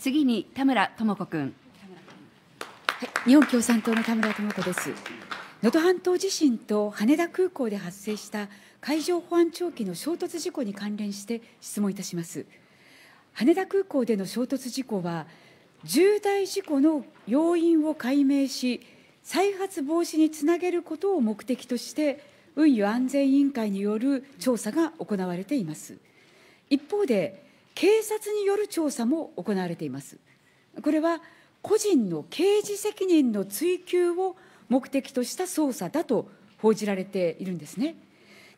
次に田村智子君、はい、日本共産党の田村智子です能登半島地震と羽田空港で発生した海上保安庁機の衝突事故に関連して質問いたします羽田空港での衝突事故は重大事故の要因を解明し再発防止につなげることを目的として運輸安全委員会による調査が行われています一方で警察による調査も行われています。これは個人の刑事責任の追及を目的とした捜査だと報じられているんですね。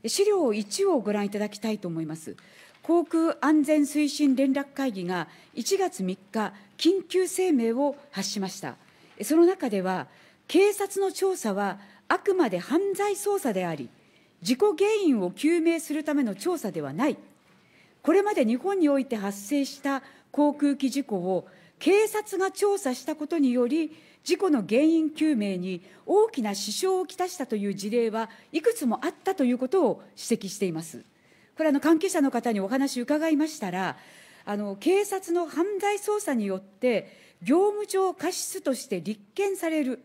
資料1をご覧いただきたいと思います。航空安全推進連絡会議が1月3日、緊急声明を発しました。その中では、警察の調査はあくまで犯罪捜査であり、事故原因を究明するための調査ではないこれまで日本において発生した航空機事故を警察が調査したことにより、事故の原因究明に大きな支障をきたしたという事例はいくつもあったということを指摘しています。これあの関係者の方にお話伺いましたら、あの警察の犯罪捜査によって、業務上過失として立件される、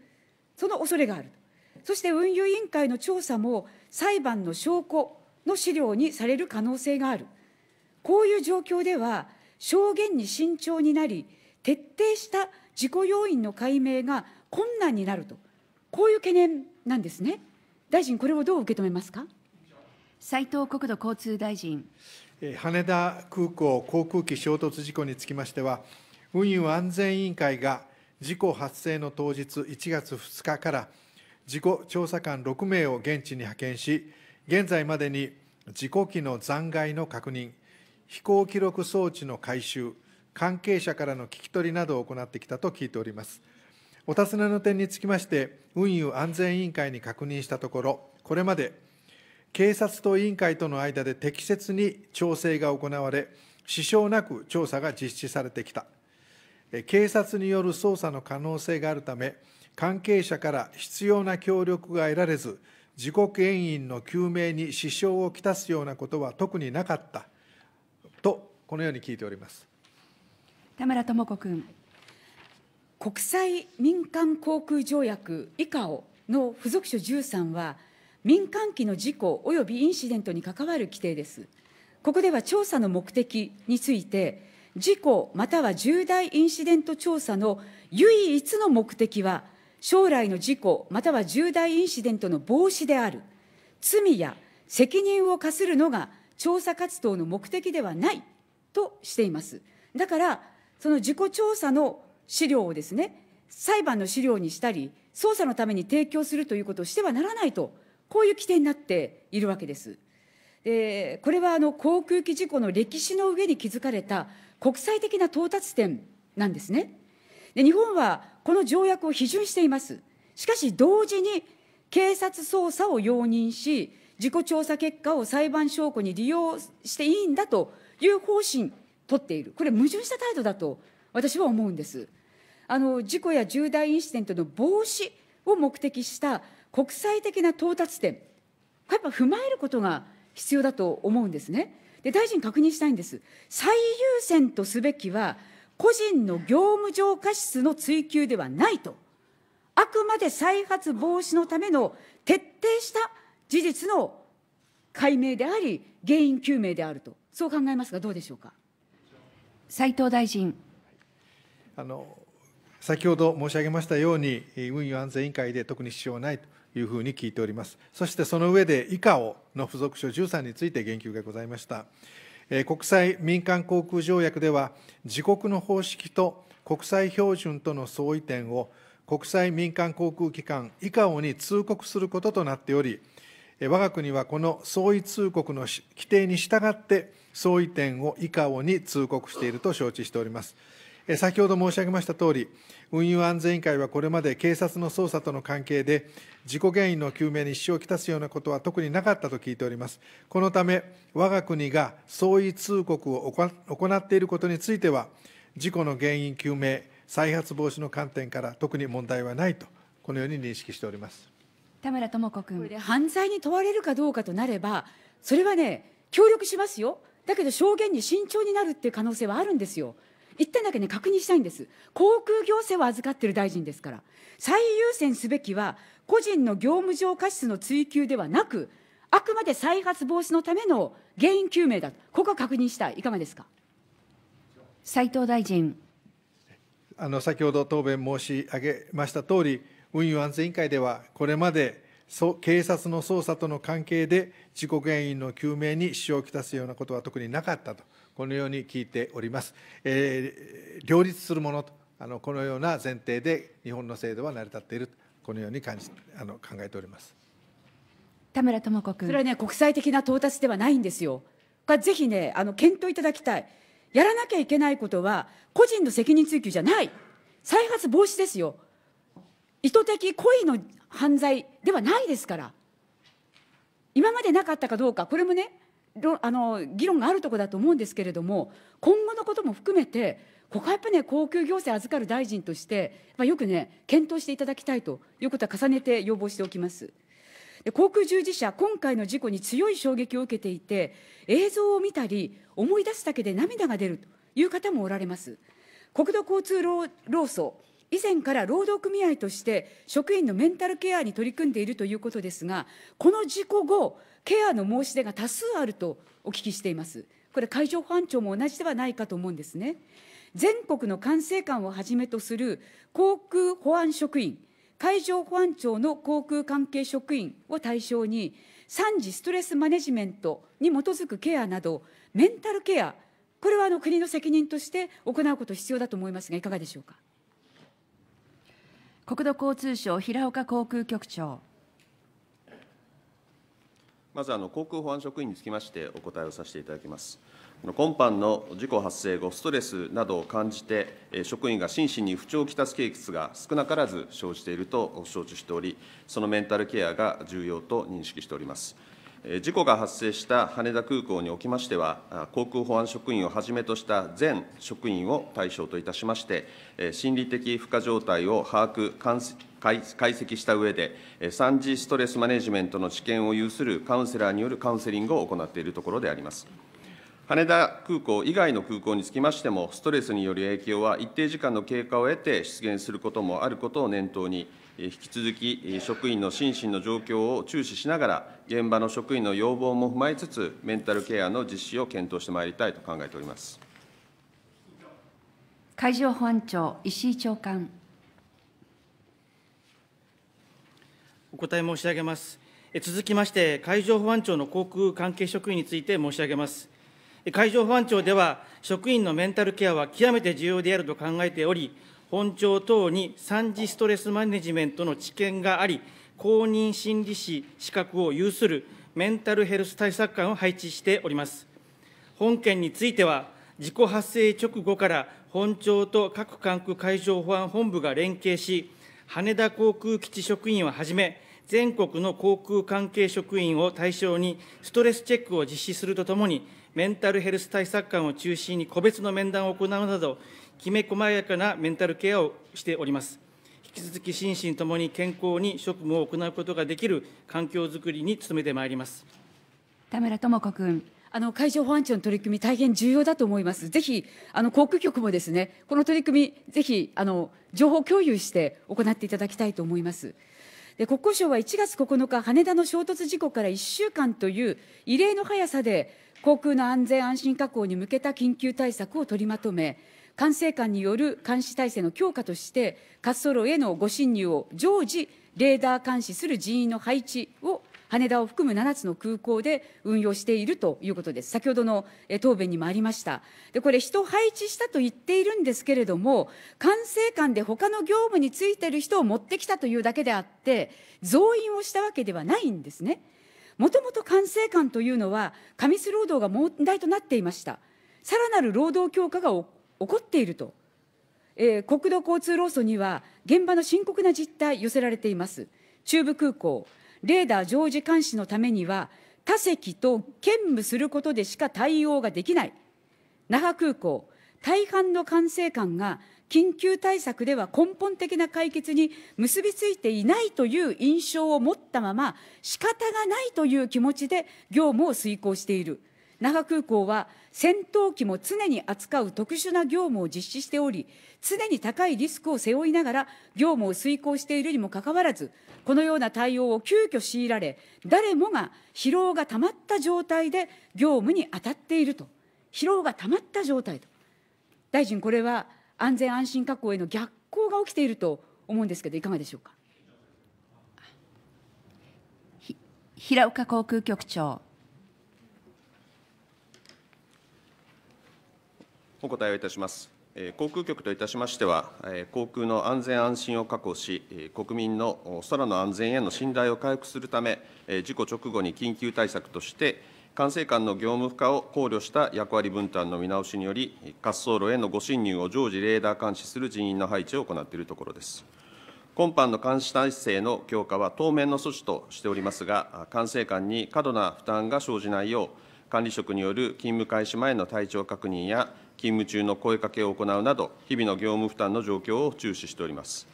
その恐れがある。そして運輸委員会の調査も裁判の証拠の資料にされる可能性がある。こういう状況では、証言に慎重になり、徹底した事故要因の解明が困難になると、こういう懸念なんですね。大臣、これをどう受け止めますか斉藤国土交通大臣。羽田空港航空機衝突事故につきましては、運輸安全委員会が事故発生の当日1月2日から事故調査官6名を現地に派遣し、現在までに事故機の残骸の確認、飛行記録装置の改修、関係者からの聞き取りなどを行ってきたと聞いております。お尋ねの点につきまして、運輸安全委員会に確認したところ、これまで警察と委員会との間で適切に調整が行われ、支障なく調査が実施されてきた。警察による捜査の可能性があるため、関係者から必要な協力が得られず、自国原因の究明に支障をきたすようなことは特になかった。このように聞いております田村智子君国際民間航空条約以下 a の付属書13は民間機の事故及びインシデントに関わる規定ですここでは調査の目的について事故または重大インシデント調査の唯一の目的は将来の事故または重大インシデントの防止である罪や責任を課するのが調査活動の目的ではないとしています。だから、その自己調査の資料をですね、裁判の資料にしたり、捜査のために提供するということをしてはならないと、こういう規定になっているわけです。でこれはあの航空機事故の歴史の上に築かれた国際的な到達点なんですね。で日本はこの条約を批准しています。しかし同時に警察捜査を容認し、事故調査結果を裁判証拠に利用していいんだという方針取っている、これ、矛盾した態度だと私は思うんです。あの事故や重大インシデントの防止を目的した国際的な到達点、やっぱ踏まえることが必要だと思うんですね。で大臣、確認したいんです。最優先とすべきは、個人の業務上過失の追及ではないと、あくまで再発防止のための徹底した事実の解明であり、原因究明であると、そう考えますが、どうでしょうか。斉藤大臣あの先ほど申し上げましたように、運輸安全委員会で特に支障はないというふうに聞いております。そしてその上で、以下をの付属書13について言及がございました。え国際民間航空条約では、自国の方式と国際標準との相違点を、国際民間航空機関以下をに通告することとなっており、我が国はこの相違通告の規定に従って相違点を以下をに通告していると承知しております先ほど申し上げましたとおり運輸安全委員会はこれまで警察の捜査との関係で事故原因の究明に支障をきたすようなことは特になかったと聞いておりますこのため我が国が相違通告を行っていることについては事故の原因究明再発防止の観点から特に問題はないとこのように認識しております田村智子君これで犯罪に問われるかどうかとなればそれはね協力しますよだけど証言に慎重になるっていう可能性はあるんですよ一点だけね確認したいんです航空行政を預かってる大臣ですから最優先すべきは個人の業務上過失の追及ではなくあくまで再発防止のための原因究明だとここは確認したいいかがですか斉藤大臣あの先ほど答弁申し上げました通り運輸安全委員会では、これまで警察の捜査との関係で、事故原因の究明に支障をきたすようなことは特になかったと、このように聞いております。えー、両立するものとあの、このような前提で日本の制度は成り立っていると、このように感じあの考えております田村智子君。それはね、国際的な到達ではないんですよ。これぜひね、あの検討いただきたい。やらなきゃいけないことは、個人の責任追及じゃない、再発防止ですよ。意図的故意の犯罪ではないですから今までなかったかどうかこれもねあの議論があるところだと思うんですけれども今後のことも含めてここはやっぱりね公共行政預かる大臣としてよくね検討していただきたいということは重ねて要望しておきます。で航空従事者、今回の事故に強い衝撃を受けていて、映像を見たり、思い出すだけで涙が出るという方もおられます。国土交通労労組以前から労働組合として職員のメンタルケアに取り組んでいるということですが、この事故後、ケアの申し出が多数あるとお聞きしています。これ、海上保安庁も同じではないかと思うんですね。全国の管制官をはじめとする航空保安職員、海上保安庁の航空関係職員を対象に、3次ストレスマネジメントに基づくケアなど、メンタルケア、これはあの国の責任として行うこと必要だと思いますが、いかがでしょうか。国土交通省平岡航空局長。まずあの航空保安職員につきましてお答えをさせていただきます。今般の事故発生後、ストレスなどを感じて、職員が心身に不調をきたすケースが少なからず生じていると承知しており、そのメンタルケアが重要と認識しております。事故が発生した羽田空港におきましては、航空保安職員をはじめとした全職員を対象といたしまして、心理的負荷状態を把握、解析した上で、3次ストレスマネジメントの知見を有するカウンセラーによるカウンセリングを行っているところであります。羽田空港以外の空港につきましても、ストレスによる影響は一定時間の経過を得て出現することもあることを念頭に、引き続き職員の心身の状況を注視しながら、現場の職員の要望も踏まえつつ、メンタルケアの実施を検討してまいりたいと考えております海上保安庁、石井長官。お答え申し上げます。続きまして、海上保安庁の航空関係職員について申し上げます。海上保安庁では、職員のメンタルケアは極めて重要であると考えており、本庁等に三次ストレスマネジメントの知見があり、公認心理師資格を有するメンタルヘルス対策官を配置しております。本件については、事故発生直後から本庁と各管区海上保安本部が連携し、羽田航空基地職員をはじめ、全国の航空関係職員を対象に、ストレスチェックを実施するとともに、メンタルヘルス対策官を中心に個別の面談を行うなど、きめ細やかなメンタルケアをしております。引き続き心身ともに健康に職務を行うことができる環境づくりに努めてまいります。田村智子君。あの海上保安庁の取り組み、大変重要だと思います。ぜひ、あの航空局もですね、この取り組み、ぜひ、あの情報共有して行っていただきたいと思います。で国交省は1月9日、羽田の衝突事故から1週間という異例の速さで、航空の安全安心確保に向けた緊急対策を取りまとめ、管制官による監視体制の強化として、滑走路へのご侵入を常時、レーダー監視する人員の配置を羽田を含む7つの空港で運用しているということです。先ほどの答弁にもありました。で、これ、人配置したと言っているんですけれども、管制官で他の業務についている人を持ってきたというだけであって、増員をしたわけではないんですね。もともと管制官というのは、過密労働が問題となっていました。さらなる労働強化が起こっていると、えー、国土交通労組には、現場の深刻な実態、寄せられています。中部空港、レーダー常時監視のためには、他席と兼務することでしか対応ができない、那覇空港、大半の管制官が緊急対策では根本的な解決に結びついていないという印象を持ったまま、仕方がないという気持ちで業務を遂行している。那覇空港は戦闘機も常に扱う特殊な業務を実施しており、常に高いリスクを背負いながら業務を遂行しているにもかかわらず、このような対応を急遽強いられ、誰もが疲労がたまった状態で業務に当たっていると、疲労がたまった状態と、大臣、これは安全安心確保への逆行が起きていると思うんですけど、いかがでしょうか。平岡航空局長。お答えをいたします。航空局といたしましては、航空の安全安心を確保し、国民の空の安全への信頼を回復するため、事故直後に緊急対策として、管制官の業務負荷を考慮した役割分担の見直しにより、滑走路へのご侵入を常時レーダー監視する人員の配置を行っているところです。今般の監視体制の強化は当面の措置としておりますが、管制官に過度な負担が生じないよう、管理職による勤務開始前の体調確認や、勤務中の声かけを行うなど、日々の業務負担の状況を注視しております。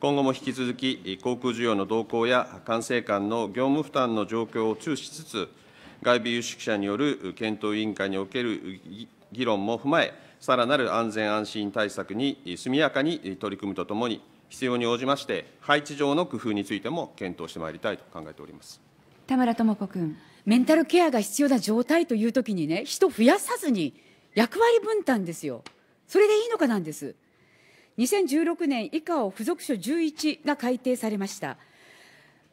今後も引き続き、航空需要の動向や管制官の業務負担の状況を注視しつつ、外部有識者による検討委員会における議論も踏まえ、さらなる安全安心対策に速やかに取り組むとともに、必要に応じまして、配置上の工夫についても検討してまいりたいと考えております田村智子君。メンタルケアが必要な状態というときにね、人増やさずに、役割分担ですよ。それでいいのかなんです。2016年以下を付属書11が改定されました。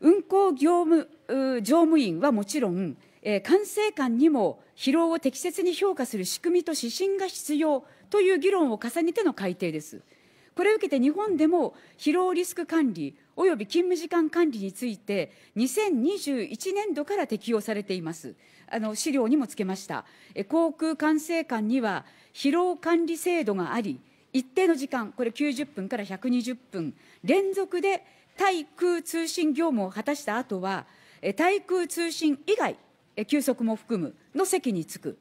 運行業務乗務員はもちろん、えー、管制官にも疲労を適切に評価する仕組みと指針が必要という議論を重ねての改定です。これを受けて日本でも疲労リスク管理および勤務時間管理について、2021年度から適用されています。あの資料にもつけました。航空管制官には疲労管理制度があり、一定の時間、これ90分から120分、連続で対空通信業務を果たした後は、対空通信以外、休息も含むの席に着く。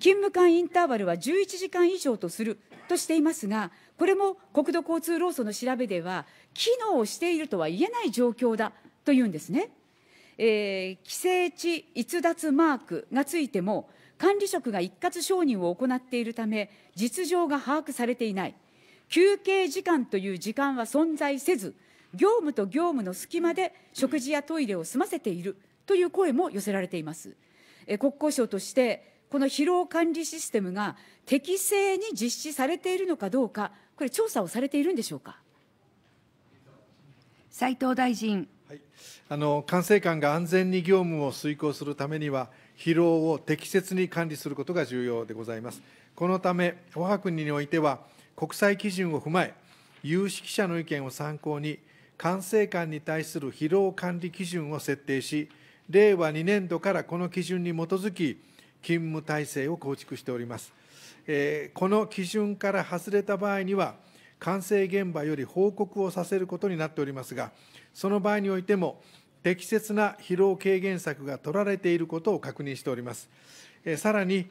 勤務間インターバルは11時間以上とするとしていますが、これも国土交通労組の調べでは、機能しているとは言えない状況だというんですね。えー、規制値逸脱マークがついても、管理職が一括承認を行っているため、実情が把握されていない、休憩時間という時間は存在せず、業務と業務の隙間で食事やトイレを済ませているという声も寄せられています。えー、国交省としてこの疲労管理システムが適正に実施されているのかどうか、これ、調査をされているんでしょうか。斉藤大臣、はい、あの管制官が安全に業務を遂行するためには、疲労を適切に管理することが重要でございます。このため、我が国においては、国際基準を踏まえ、有識者の意見を参考に、管制官に対する疲労管理基準を設定し、令和2年度からこの基準に基づき、勤務体制を構築しております。この基準から外れた場合には、完成現場より報告をさせることになっておりますが、その場合においても、適切な疲労軽減策が取られていることを確認しております。さらに、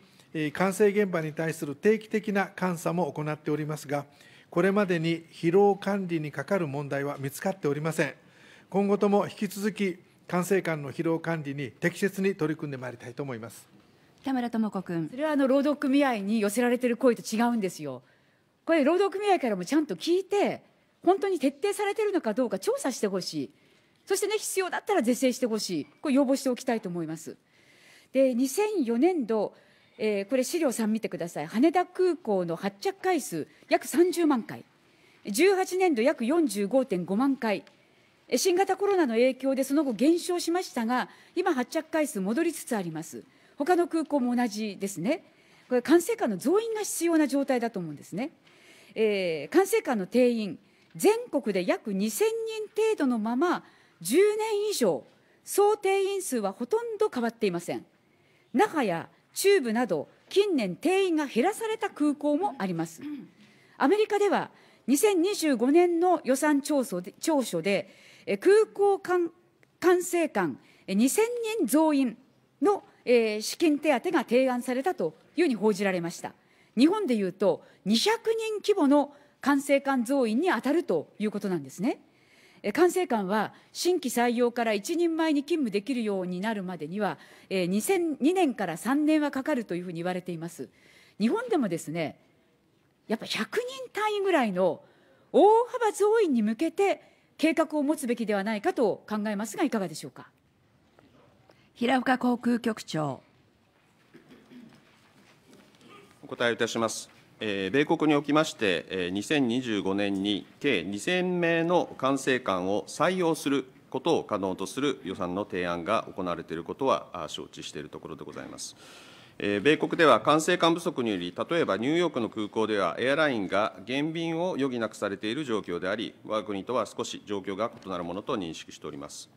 完成現場に対する定期的な監査も行っておりますが、これまでに疲労管理にかかる問題は見つかっておりません。今後とも引き続き、管制官の疲労管理に適切に取り組んでまいりたいと思います。田村智子君それはあの労働組合に寄せられてる声と違うんですよ。これ労働組合からもちゃんと聞いて本当に徹底されてるのかどうか調査してほしい。そしてね必要だったら是正してほしい。これ要望しておきたいと思います。で2004年度えー、これ資料3見てください羽田空港の発着回数約30万回18年度約45.5万回新型コロナの影響でその後減少しましたが今発着回数戻りつつあります他の空港も同じですね、これ、管制官の増員が必要な状態だと思うんですね。えー、管制官の定員、全国で約2000人程度のまま、10年以上、総定員数はほとんど変わっていません。那覇や中部など、近年、定員が減らされた空港もあります。アメリカでは2025年の予算調査で調書で、空港管管制官2000人増員のえー、資金手当が提案されたというふうに報じられました。日本でいうと、200人規模の管制官増員に当たるということなんですね。管制官は新規採用から一人前に勤務できるようになるまでには、えー、2002年から3年はかかるというふうに言われています。日本でもですね、やっぱ100人単位ぐらいの大幅増員に向けて計画を持つべきではないかと考えますが、いかがでしょうか。平岡航空局長。お答えいたします。米国におきまして、2025年に計2000名の管制官を採用することを可能とする予算の提案が行われていることは承知しているところでございます。米国では管制官不足により、例えばニューヨークの空港では、エアラインが減便を余儀なくされている状況であり、我が国とは少し状況が異なるものと認識しております。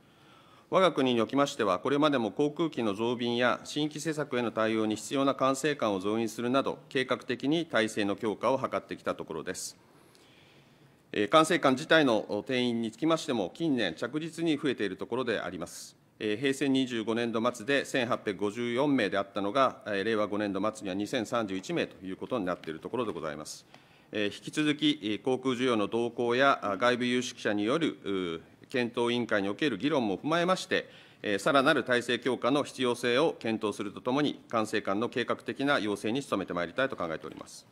我が国におきましては、これまでも航空機の増便や新規施策への対応に必要な管制官を増員するなど、計画的に体制の強化を図ってきたところです。管制官自体の定員につきましても、近年、着実に増えているところであります。平成25年度末で1854名であったのが、令和5年度末には2031名ということになっているところでございます。引き続き、航空需要の動向や外部有識者による検討委員会における議論も踏まえまして、さらなる体制強化の必要性を検討するとともに、管制官の計画的な要請に努めてまいりたいと考えております。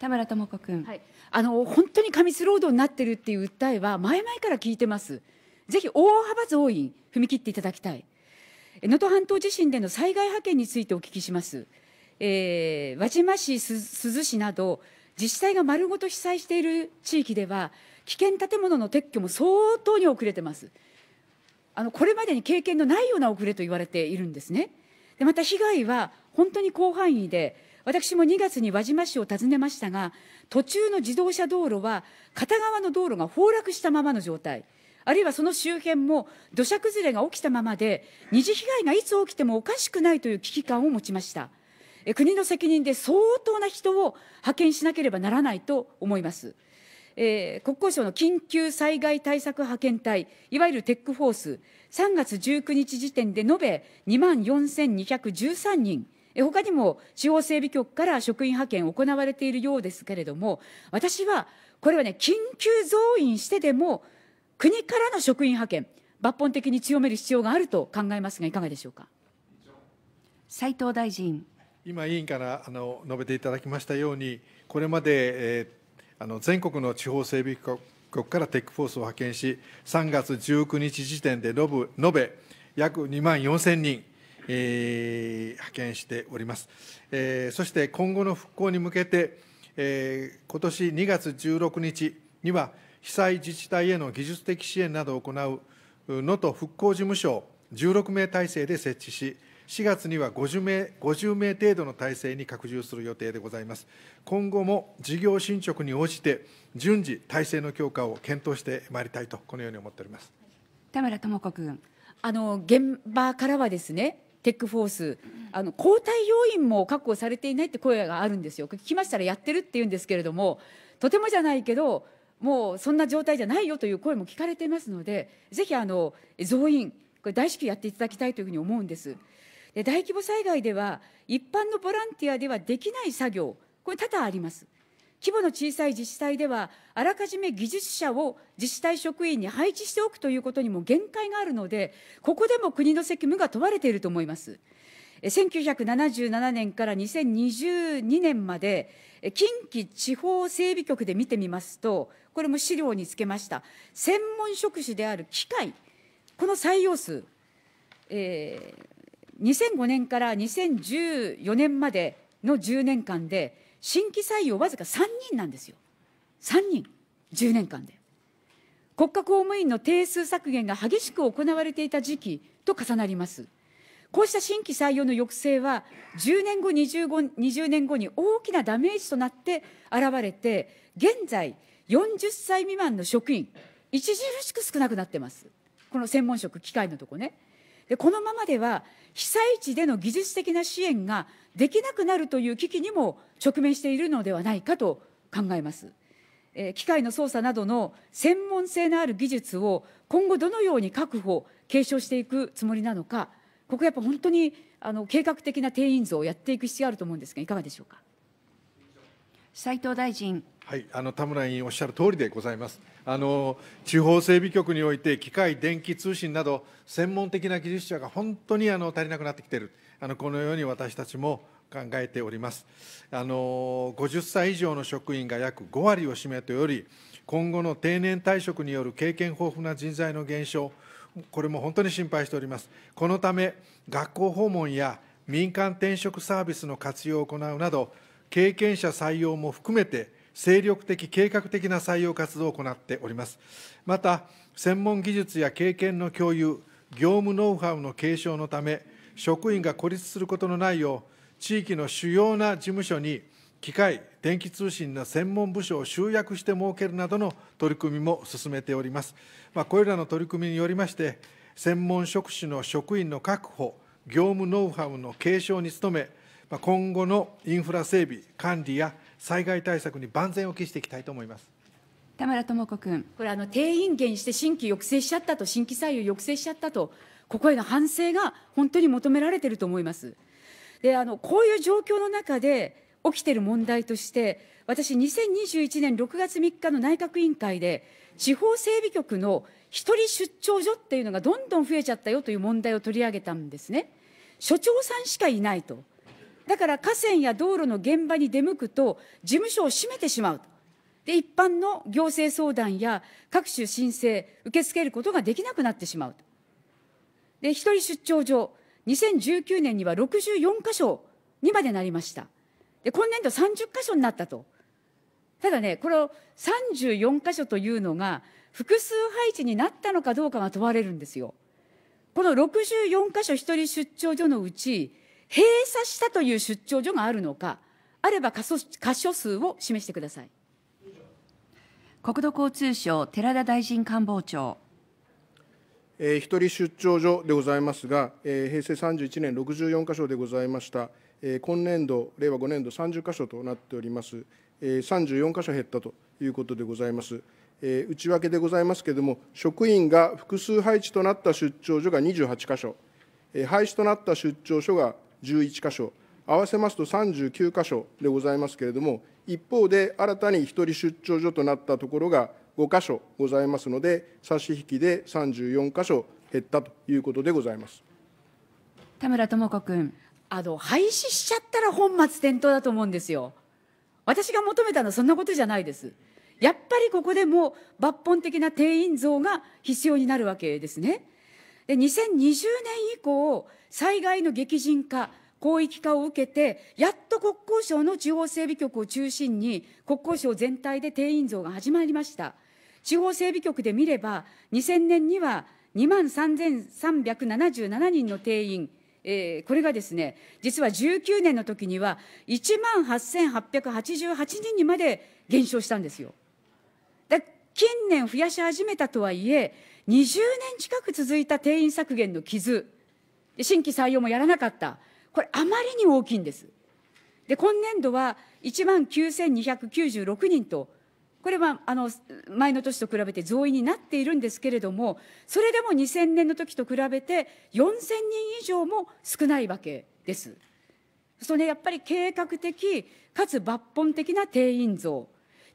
田村智子君、はい、あの本当に過密労働になってるっていう訴えは前々から聞いてます。ぜひ大幅増員、踏み切っていただきたい。能登半島地震での災害派遣についてお聞きします。えー、輪島市、珠洲市など自治体が丸ごと被災している地域では、危険建物の撤去も相当に遅れてます。あのこれまでに経験のないような遅れと言われているんですね。でまた被害は本当に広範囲で、私も2月に輪島市を訪ねましたが、途中の自動車道路は、片側の道路が崩落したままの状態、あるいはその周辺も土砂崩れが起きたままで、二次被害がいつ起きてもおかしくないという危機感を持ちました。国の責任で相当な人を派遣しなければならないと思います。えー、国交省の緊急災害対策派遣隊、いわゆるテックフォース、3月19日時点で延べ2万4213人、他にも地方整備局から職員派遣行われているようですけれども、私はこれはね、緊急増員してでも、国からの職員派遣、抜本的に強める必要があると考えますが、いかがでしょうか。斉藤大臣。今、委員からあの述べていただきましたように、これまで、えー、あの全国の地方整備局からテックフォースを派遣し、3月19日時点で延べ約2万4000人、えー、派遣しております。えー、そして今後の復興に向けて、えー、今年2月16日には、被災自治体への技術的支援などを行う能登復興事務所を16名体制で設置し、4月には50名 ,50 名程度の体制に拡充する予定でございます。今後も事業進捗に応じて、順次、体制の強化を検討してまいりたいと、このように思っております田村智子君。あの現場からはですね、テックフォース、あの交代要員も確保されていないって声があるんですよ、聞きましたらやってるって言うんですけれども、とてもじゃないけど、もうそんな状態じゃないよという声も聞かれていますので、ぜひあの増員、これ、大至急やっていただきたいというふうに思うんです。で大規模災害では、一般のボランティアではできない作業、これ多々あります。規模の小さい自治体では、あらかじめ技術者を自治体職員に配置しておくということにも限界があるので、ここでも国の責務が問われていると思います。1977年から2022年まで、近畿地方整備局で見てみますと、これも資料につけました、専門職種である機械、この採用数、えー、2005年から2014年までの10年間で、新規採用わずか3人なんですよ。3人、10年間で。国家公務員の定数削減が激しく行われていた時期と重なります。こうした新規採用の抑制は、10年後20年後に大きなダメージとなって現れて、現在、40歳未満の職員、著しく少なくなってます。この専門職、機械のとこね。このままでは被災地での技術的な支援ができなくなるという危機にも直面しているのではないかと考えます。機械の操作などの専門性のある技術を今後どのように確保、継承していくつもりなのか、ここやっぱ本当にあの計画的な定員像をやっていく必要があると思うんですが、いかがでしょうか。斉藤大臣。はい、あの田村委員おっしゃる通りでございます。あの地方整備局において機械、電気、通信など専門的な技術者が本当にあの足りなくなってきている。あのこのように私たちも考えております。あの50歳以上の職員が約5割を占めており、今後の定年退職による経験豊富な人材の減少、これも本当に心配しております。このため学校訪問や民間転職サービスの活用を行うなど。経験者採用も含めて、精力的、計画的な採用活動を行っております。また、専門技術や経験の共有、業務ノウハウの継承のため、職員が孤立することのないよう、地域の主要な事務所に、機械、電気通信の専門部署を集約して設けるなどの取り組みも進めております。まあ、これらの取り組みによりまして、専門職種の職員の確保、業務ノウハウの継承に努め、今後のインフラ整備、管理や災害対策に万全を期していきたいと思います。田村智子君。これあの、定員減して新規抑制しちゃったと、新規採用抑制しちゃったと、ここへの反省が本当に求められていると思います。であのこういう状況の中で起きている問題として、私、2021年6月3日の内閣委員会で、地方整備局の1人出張所っていうのがどんどん増えちゃったよという問題を取り上げたんですね。所長さんしかいないと。だから河川や道路の現場に出向くと、事務所を閉めてしまうで、一般の行政相談や各種申請、受け付けることができなくなってしまうで、一人出張所、2019年には64箇所にまでなりました。で、今年度30箇所になったと。ただね、これを34箇所というのが、複数配置になったのかどうかが問われるんですよ。この64箇所一人出張所のうち、閉鎖したという出張所があるのか、あれば箇所箇所数を示してください。国土交通省、寺田大臣官房長。えー、一人出張所でございますが、えー、平成31年64箇所でございました、えー、今年度、令和5年度30箇所となっております、えー、34箇所減ったということでございます。えー、内訳でございますけれども、職員が複数配置となった出張所が28箇所、えー、廃止となった出張所が11箇所、合わせますと39箇所でございますけれども、一方で新たに1人出張所となったところが5箇所ございますので、差し引きで34箇所減ったということでございます田村智子君あの廃止しちゃったら本末転倒だと思うんですよ。私が求めたのはそんなことじゃないです。やっぱりここでも抜本的な定員増が必要になるわけですね。で2020年以降、災害の激甚化、広域化を受けて、やっと国交省の地方整備局を中心に、国交省全体で定員増が始まりました。地方整備局で見れば、2000年には2万3377人の定員、えー、これがですね、実は19年の時には、1万8888人にまで減少したんですよ。近年増やし始めたとはいえ、20年近く続いた定員削減の傷、新規採用もやらなかった、これ、あまりに大きいんです。で、今年度は1万9296人と、これはあの前の年と比べて増員になっているんですけれども、それでも2000年の時と比べて、4000人以上も少ないわけです。そのやっぱり計画的かつ抜本的な定員増、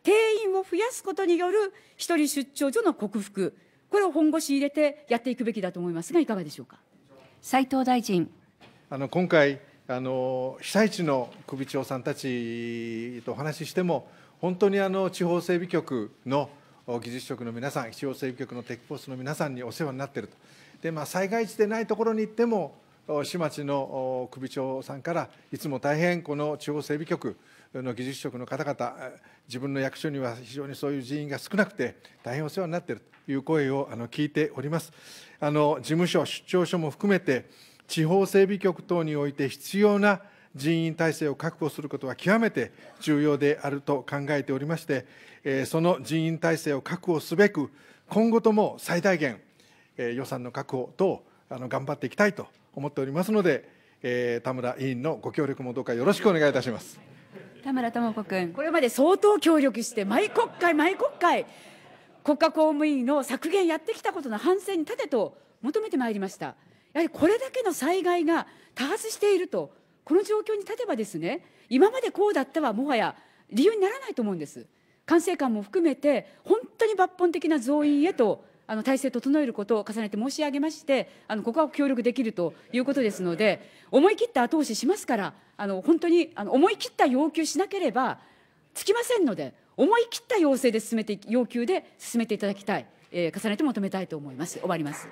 定員を増やすことによる一人出張所の克服、これを本腰入れてやっていくべきだと思いますが、いかがでしょうか。斉藤大臣あの今回あの、被災地の首長さんたちとお話ししても、本当にあの地方整備局の技術職の皆さん、地方整備局のテックポストの皆さんにお世話になっていると、でまあ、災害地でないところに行っても、市町の首長さんから、いつも大変この地方整備局、の技術職の方々自分の役所には非常にそういう人員が少なくて大変お世話になっているという声をあの聞いておりますあの事務所出張所も含めて地方整備局等において必要な人員体制を確保することは極めて重要であると考えておりまして、その人員体制を確保すべく、今後とも最大限、予算の確保等、あの頑張っていきたいと思っておりますので、田村委員のご協力もどうかよろしくお願いいたします。田村智子君これまで相当協力して毎国会毎国会国家公務員の削減やってきたことの反省に立てと求めてまいりましたやはりこれだけの災害が多発しているとこの状況に立てばですね今までこうだったはもはや理由にならないと思うんです管制官も含めて本当に抜本的な増員へとあの体制整えることを重ねて申し上げまして、あのここは協力できるということですので、思い切った後押ししますから、あの本当にあの思い切った要求しなければつきませんので、思い切った要請で進めて要求で進めていただきたい、えー、重ねて求めたいと思います。終わります。